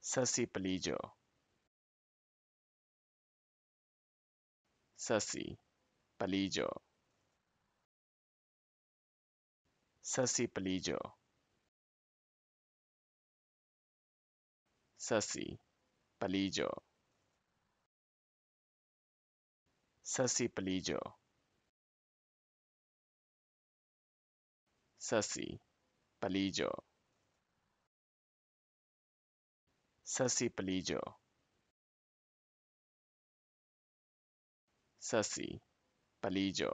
Sasi Palijo. Sasi Palijo. Sasi Palijo. Sasi Palijo. Sasi Palijo. Sasi Palijo. Sassi palillo Sassi Palillo.